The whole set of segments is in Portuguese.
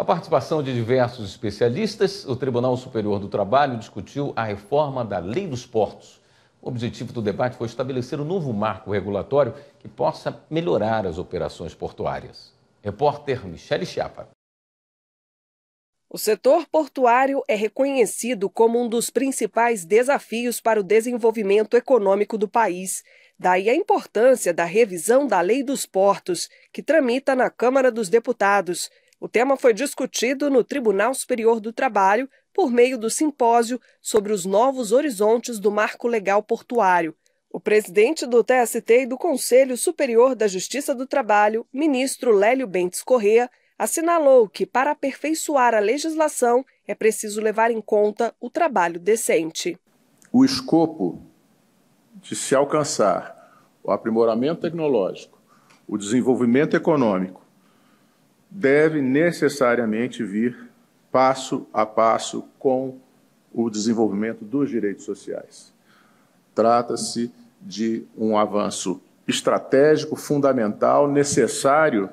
A participação de diversos especialistas, o Tribunal Superior do Trabalho discutiu a reforma da Lei dos Portos. O objetivo do debate foi estabelecer um novo marco regulatório que possa melhorar as operações portuárias. Repórter Michele Chiapa. O setor portuário é reconhecido como um dos principais desafios para o desenvolvimento econômico do país. Daí a importância da revisão da Lei dos Portos, que tramita na Câmara dos Deputados. O tema foi discutido no Tribunal Superior do Trabalho por meio do simpósio sobre os novos horizontes do marco legal portuário. O presidente do TST e do Conselho Superior da Justiça do Trabalho, ministro Lélio Bentes Correa, assinalou que, para aperfeiçoar a legislação, é preciso levar em conta o trabalho decente. O escopo de se alcançar o aprimoramento tecnológico, o desenvolvimento econômico, deve necessariamente vir passo a passo com o desenvolvimento dos direitos sociais. Trata-se de um avanço estratégico, fundamental, necessário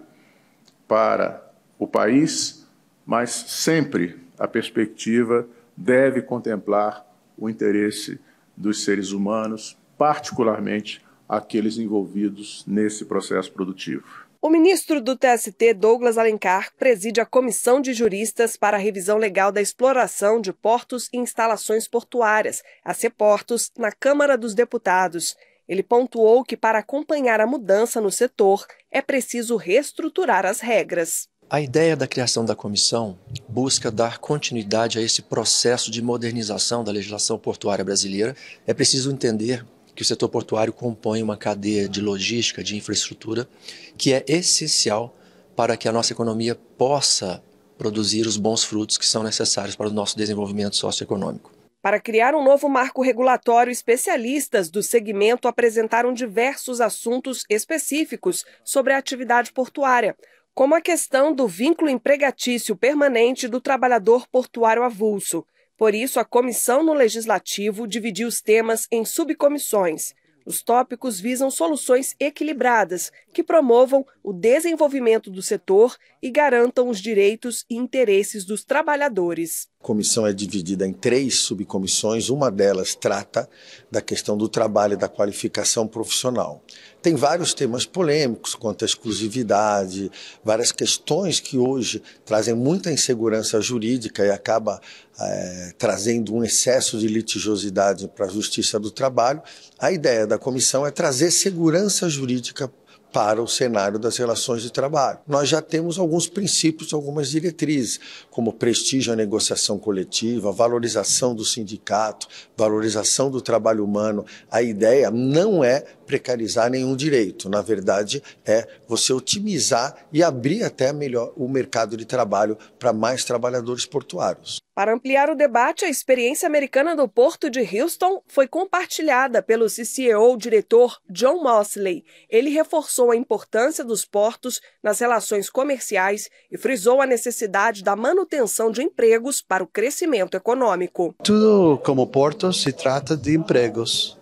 para o país, mas sempre a perspectiva deve contemplar o interesse dos seres humanos, particularmente aqueles envolvidos nesse processo produtivo. O ministro do TST, Douglas Alencar, preside a comissão de juristas para a revisão legal da exploração de portos e instalações portuárias, a CEPortos, na Câmara dos Deputados. Ele pontuou que, para acompanhar a mudança no setor, é preciso reestruturar as regras. A ideia da criação da comissão busca dar continuidade a esse processo de modernização da legislação portuária brasileira. É preciso entender que o setor portuário compõe uma cadeia de logística, de infraestrutura, que é essencial para que a nossa economia possa produzir os bons frutos que são necessários para o nosso desenvolvimento socioeconômico. Para criar um novo marco regulatório, especialistas do segmento apresentaram diversos assuntos específicos sobre a atividade portuária, como a questão do vínculo empregatício permanente do trabalhador portuário avulso. Por isso, a comissão no Legislativo dividiu os temas em subcomissões. Os tópicos visam soluções equilibradas que promovam o desenvolvimento do setor e garantam os direitos e interesses dos trabalhadores comissão é dividida em três subcomissões. Uma delas trata da questão do trabalho e da qualificação profissional. Tem vários temas polêmicos quanto à exclusividade, várias questões que hoje trazem muita insegurança jurídica e acaba é, trazendo um excesso de litigiosidade para a Justiça do Trabalho. A ideia da comissão é trazer segurança jurídica para o cenário das relações de trabalho. Nós já temos alguns princípios, algumas diretrizes, como prestígio à negociação coletiva, valorização do sindicato, valorização do trabalho humano. A ideia não é precarizar nenhum direito, na verdade, é você otimizar e abrir até melhor o mercado de trabalho para mais trabalhadores portuários. Para ampliar o debate, a experiência americana do Porto de Houston foi compartilhada pelo CCEO diretor John Mosley. Ele reforçou realçou a importância dos portos nas relações comerciais e frisou a necessidade da manutenção de empregos para o crescimento econômico. Tudo como porto se trata de empregos.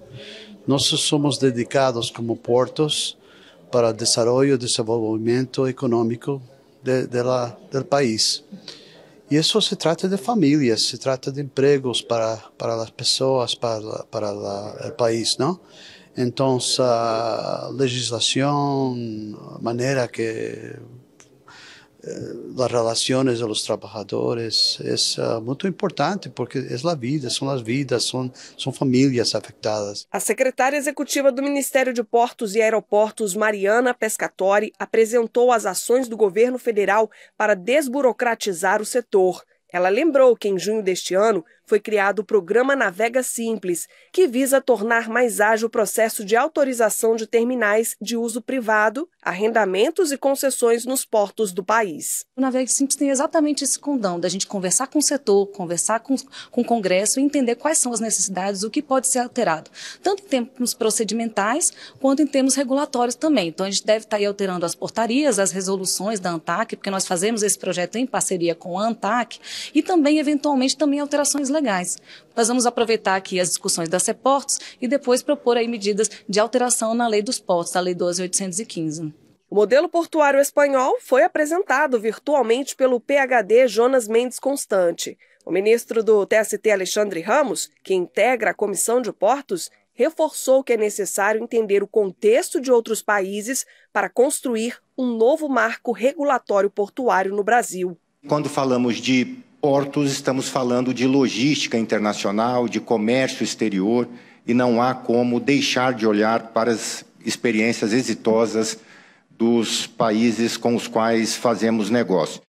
Nós somos dedicados como portos para o desenvolvimento, desenvolvimento econômico de, de la, do país. E isso se trata de famílias, se trata de empregos para, para as pessoas, para, para o país, não? Então, a legislação, a maneira que eh, as relações dos trabalhadores é muito importante porque é a vida, são as vidas, são, são famílias afetadas. A secretária executiva do Ministério de Portos e Aeroportos, Mariana Pescatori, apresentou as ações do governo federal para desburocratizar o setor. Ela lembrou que em junho deste ano foi criado o programa Navega Simples, que visa tornar mais ágil o processo de autorização de terminais de uso privado, arrendamentos e concessões nos portos do país. O Navega Simples tem exatamente esse condão da gente conversar com o setor, conversar com, com o Congresso e entender quais são as necessidades, o que pode ser alterado, tanto em termos procedimentais quanto em termos regulatórios também. Então, a gente deve estar tá aí alterando as portarias, as resoluções da ANTAC, porque nós fazemos esse projeto em parceria com a ANTAC, e também, eventualmente, também alterações legais. Nós vamos aproveitar aqui as discussões da CEPortos e depois propor aí medidas de alteração na lei dos portos, a lei 12.815. O modelo portuário espanhol foi apresentado virtualmente pelo PHD Jonas Mendes Constante. O ministro do TST Alexandre Ramos, que integra a Comissão de Portos, reforçou que é necessário entender o contexto de outros países para construir um novo marco regulatório portuário no Brasil. Quando falamos de Portos, estamos falando de logística internacional, de comércio exterior, e não há como deixar de olhar para as experiências exitosas dos países com os quais fazemos negócio.